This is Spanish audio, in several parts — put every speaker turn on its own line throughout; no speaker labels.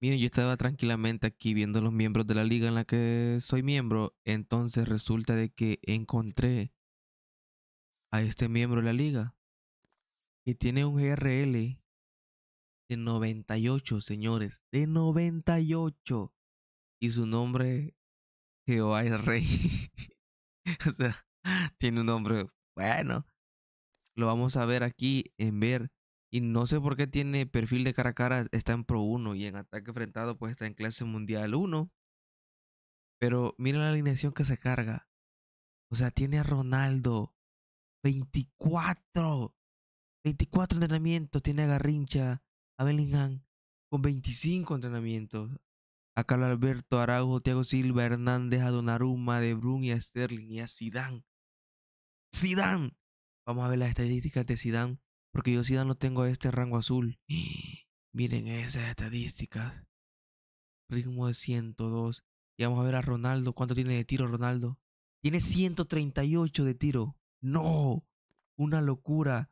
Miren, yo estaba tranquilamente aquí viendo los miembros de la liga en la que soy miembro. Entonces resulta de que encontré a este miembro de la liga. Que tiene un GRL de 98, señores. De 98. Y su nombre, Jehová es Rey. o sea, tiene un nombre bueno. Lo vamos a ver aquí en ver y no sé por qué tiene perfil de cara a cara, está en Pro 1 y en ataque enfrentado pues está en clase mundial 1. Pero mira la alineación que se carga. O sea, tiene a Ronaldo. 24. 24 entrenamientos. Tiene a Garrincha, a Bellingham, con 25 entrenamientos. A Carlos Alberto, Araujo, Thiago Silva, Hernández, a Donnarumma, De Bruyne, a Sterling y a Zidane. ¡Zidane! Vamos a ver las estadísticas de Zidane. Porque yo si dan no tengo a este rango azul. ¡Ah! miren esas estadísticas. Ritmo de 102. Y vamos a ver a Ronaldo. ¿Cuánto tiene de tiro Ronaldo? Tiene 138 de tiro. ¡No! Una locura.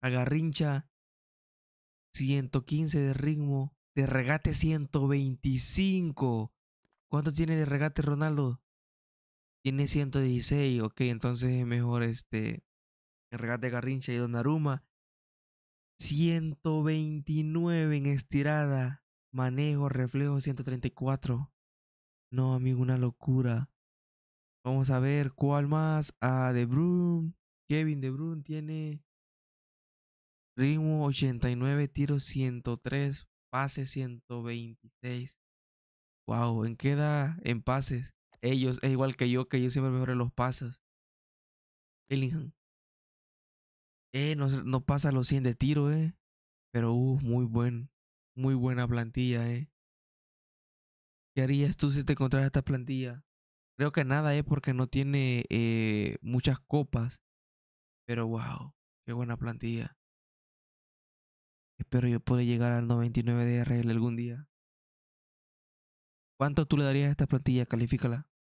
A Garrincha. 115 de ritmo. De regate 125. ¿Cuánto tiene de regate Ronaldo? Tiene 116. Ok, entonces es mejor este. El regate Garrincha y Donnarumma. 129 en estirada. Manejo, reflejo 134. No, amigo, una locura. Vamos a ver cuál más. A ah, De Bruyne. Kevin De Bruyne tiene ritmo 89, Tiro 103, Pase 126. Wow, ¿en queda En pases. Ellos, es igual que yo, que yo siempre mejoré los pases. Ellingham eh, no, pasa los 100 de tiro, eh. Pero, uh, muy buen, muy buena plantilla, eh. ¿Qué harías tú si te encontraras esta plantilla? Creo que nada eh, porque no tiene eh, muchas copas. Pero wow, qué buena plantilla. Espero yo poder llegar al 99 de RL algún día. ¿Cuánto tú le darías a esta plantilla? Califícala.